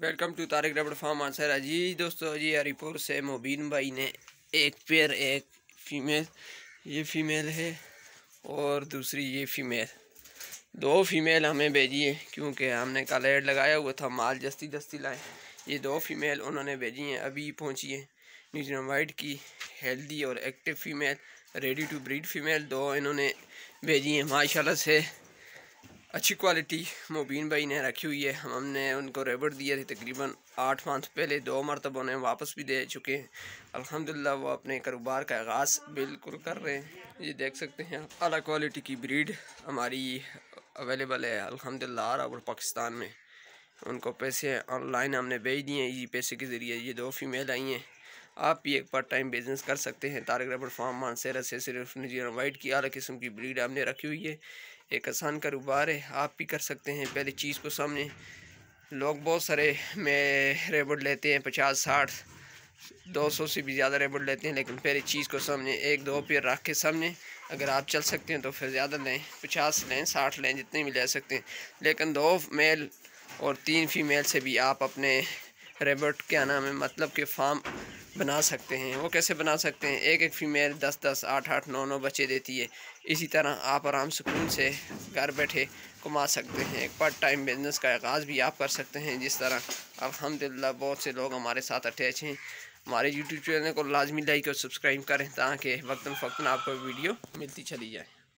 welcome to Tariq रबड़ farm answer अजी दोस्तों जी हरिपुर से मोबिन भाई ने एक पेयर एक फीमेल ये फीमेल है और दूसरी ये फीमेल दो फीमेल हमें भेजी है क्योंकि हमने कल एड लगाया हुआ था माल जस्ती दस्ती लाए ये दो फीमेल उन्होंने भेजी हैं अभी पहुंची है न्यूजन वाइट की हेल्दी और active female ready to breed female दो इन्होंने भेजी हैं माशाला से अच्छी क्वालिटी मुबीन भाई ने रखी हुई है हमने उनको रेबर दिए थे तकरीबन आठ मंथ पहले दो मरतब उन्हें वापस भी दे चुके हैं अल्हम्दुलिल्लाह वो अपने कारोबार का आगाज़ बिल्कुल कर रहे हैं ये देख सकते हैं अला क्वालिटी की ब्रीड हमारी अवेलेबल है अल्हम्दुलिल्लाह अरब और पाकिस्तान में उनको पैसे ऑनलाइन हमने भेज दिए हैं इसी पैसे के ज़रिए ये दो फीमेल आई हैं आप भी एक पार्ट टाइम बिजनेस कर सकते हैं तारक रबर फार्म मानसेरा से सिर्फ निजी वाइट की अला किस्म की ब्रीड हमने रखी हुई है एक आसान कारोबार है आप भी कर सकते हैं पहले चीज़ को तो सामने लोग बहुत सारे में रेबड लेते हैं पचास साठ दो सौ से भी ज़्यादा रेबड लेते हैं लेकिन पहले चीज़ को सामने एक दो पेयर रख के सामने अगर आप चल सकते हैं तो फिर ज़्यादा लें पचास लें साठ लें जितने भी ले सकते हैं लेकिन दो मेल और तीन फीमेल से भी आप अपने रेबड क्या नाम है मतलब कि फार्म बना सकते हैं वो कैसे बना सकते हैं एक एक फ़ीमेल दस दस आठ आठ नौ नौ बच्चे देती है इसी तरह आप आराम सुकून से घर बैठे कमा सकते हैं एक पार्ट टाइम बिजनेस का आगाज़ भी आप कर सकते हैं जिस तरह अलहमदिल्ला बहुत से लोग हमारे साथ अटैच हैं हमारे यूट्यूब चैनल को लाजमी लाइक और सब्सक्राइब करें ताकि वक्ता फ़क्ता आपको वीडियो मिलती चली जाए